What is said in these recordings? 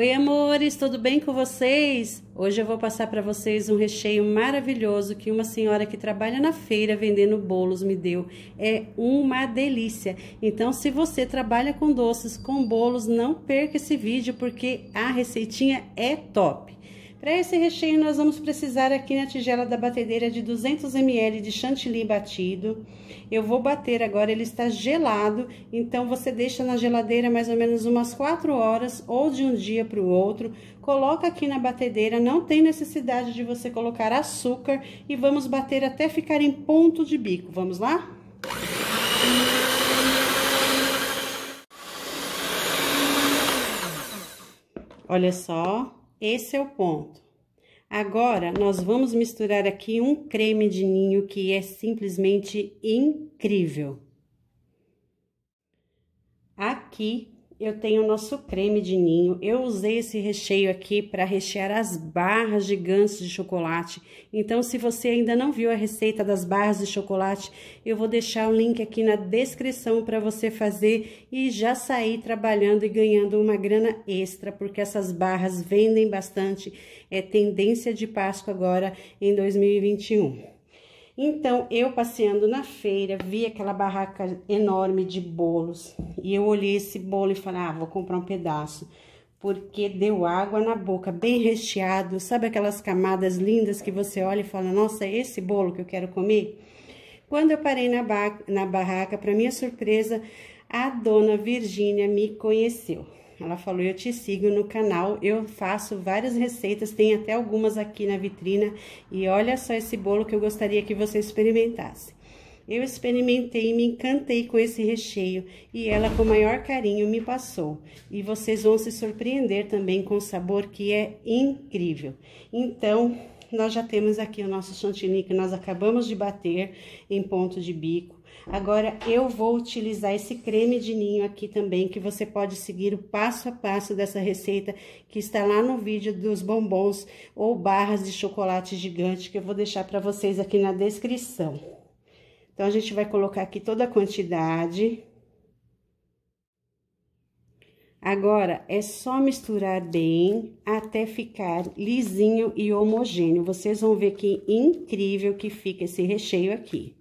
Oi, amores, tudo bem com vocês? Hoje eu vou passar para vocês um recheio maravilhoso que uma senhora que trabalha na feira vendendo bolos me deu. É uma delícia. Então, se você trabalha com doces, com bolos, não perca esse vídeo porque a receitinha é top. Para esse recheio, nós vamos precisar aqui na tigela da batedeira de 200 ml de chantilly batido. Eu vou bater agora, ele está gelado, então você deixa na geladeira mais ou menos umas 4 horas ou de um dia para o outro. Coloca aqui na batedeira, não tem necessidade de você colocar açúcar e vamos bater até ficar em ponto de bico. Vamos lá? Olha só, esse é o ponto. Agora, nós vamos misturar aqui um creme de ninho que é simplesmente incrível. Aqui eu tenho o nosso creme de ninho. Eu usei esse recheio aqui para rechear as barras gigantes de chocolate. Então, se você ainda não viu a receita das barras de chocolate, eu vou deixar o link aqui na descrição para você fazer e já sair trabalhando e ganhando uma grana extra, porque essas barras vendem bastante. É tendência de Páscoa agora em 2021. Então, eu passeando na feira, vi aquela barraca enorme de bolos. E eu olhei esse bolo e falei, ah, vou comprar um pedaço. Porque deu água na boca, bem recheado. Sabe aquelas camadas lindas que você olha e fala, nossa, é esse bolo que eu quero comer? Quando eu parei na, ba na barraca, para minha surpresa, a dona Virgínia me conheceu. Ela falou: Eu te sigo no canal, eu faço várias receitas, tem até algumas aqui na vitrina. E olha só esse bolo que eu gostaria que você experimentasse. Eu experimentei e me encantei com esse recheio e ela com maior carinho me passou. E vocês vão se surpreender também com o sabor que é incrível. Então, nós já temos aqui o nosso chantilly que nós acabamos de bater em ponto de bico. Agora, eu vou utilizar esse creme de ninho aqui também, que você pode seguir o passo a passo dessa receita, que está lá no vídeo dos bombons ou barras de chocolate gigante, que eu vou deixar para vocês aqui na descrição. Então, a gente vai colocar aqui toda a quantidade. Agora, é só misturar bem até ficar lisinho e homogêneo. Vocês vão ver que incrível que fica esse recheio aqui.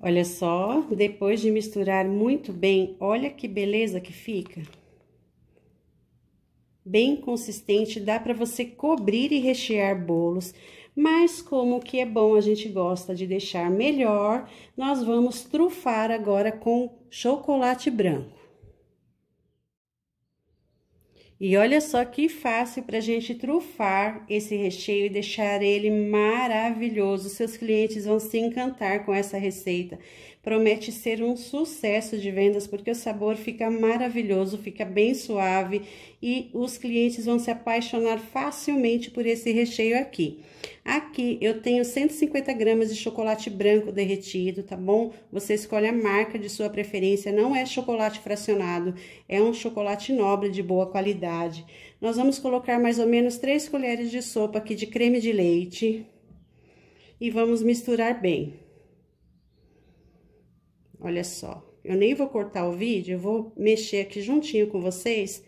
Olha só, depois de misturar muito bem, olha que beleza que fica. Bem consistente, dá para você cobrir e rechear bolos mas como que é bom, a gente gosta de deixar melhor, nós vamos trufar agora com chocolate branco. E olha só que fácil para a gente trufar esse recheio e deixar ele maravilhoso. Seus clientes vão se encantar com essa receita. Promete ser um sucesso de vendas porque o sabor fica maravilhoso, fica bem suave e os clientes vão se apaixonar facilmente por esse recheio aqui. Aqui eu tenho 150 gramas de chocolate branco derretido, tá bom? Você escolhe a marca de sua preferência, não é chocolate fracionado, é um chocolate nobre de boa qualidade quantidade. Nós vamos colocar mais ou menos 3 colheres de sopa aqui de creme de leite e vamos misturar bem. Olha só, eu nem vou cortar o vídeo, eu vou mexer aqui juntinho com vocês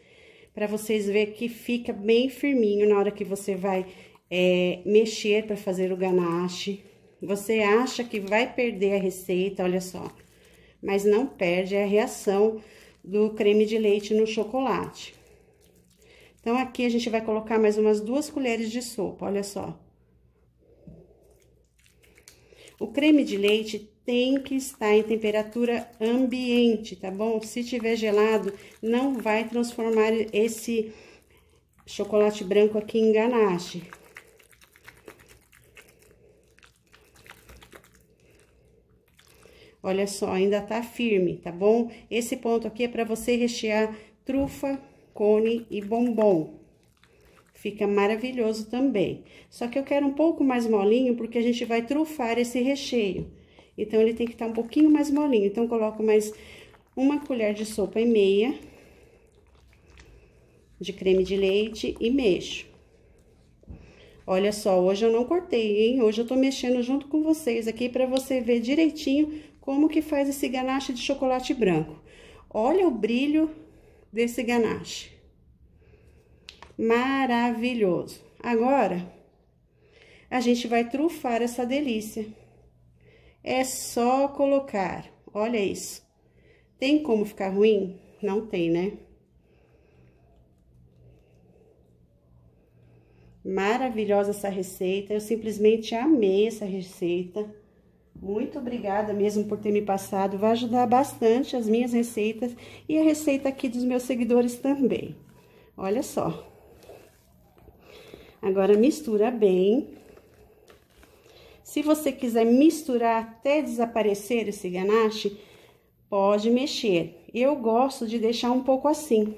para vocês ver que fica bem firminho na hora que você vai é, mexer para fazer o ganache. Você acha que vai perder a receita, olha só, mas não perde é a reação do creme de leite no chocolate. Então, aqui a gente vai colocar mais umas duas colheres de sopa, olha só. O creme de leite tem que estar em temperatura ambiente, tá bom? Se tiver gelado, não vai transformar esse chocolate branco aqui em ganache. Olha só, ainda tá firme, tá bom? Esse ponto aqui é para você rechear trufa, cone e bombom. Fica maravilhoso também. Só que eu quero um pouco mais molinho, porque a gente vai trufar esse recheio. Então, ele tem que estar tá um pouquinho mais molinho. Então, coloco mais uma colher de sopa e meia de creme de leite e mexo. Olha só, hoje eu não cortei, hein? Hoje eu tô mexendo junto com vocês aqui para você ver direitinho como que faz esse ganache de chocolate branco. Olha o brilho desse ganache. Maravilhoso! Agora, a gente vai trufar essa delícia. É só colocar, olha isso. Tem como ficar ruim? Não tem, né? Maravilhosa essa receita, eu simplesmente amei essa receita. Muito obrigada mesmo por ter me passado, vai ajudar bastante as minhas receitas e a receita aqui dos meus seguidores também. Olha só. Agora mistura bem. Se você quiser misturar até desaparecer esse ganache, pode mexer. Eu gosto de deixar um pouco assim,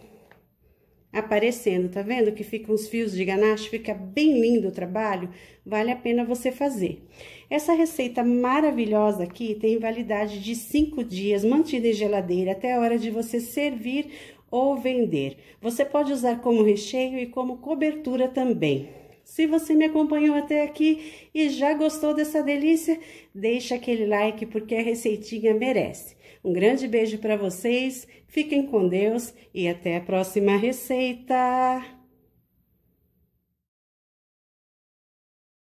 aparecendo, tá vendo? Que fica uns fios de ganache, fica bem lindo o trabalho, vale a pena você fazer. Essa receita maravilhosa aqui tem validade de 5 dias, mantida em geladeira até a hora de você servir ou vender. Você pode usar como recheio e como cobertura também. Se você me acompanhou até aqui e já gostou dessa delícia, deixa aquele like porque a receitinha merece. Um grande beijo para vocês, fiquem com Deus e até a próxima receita!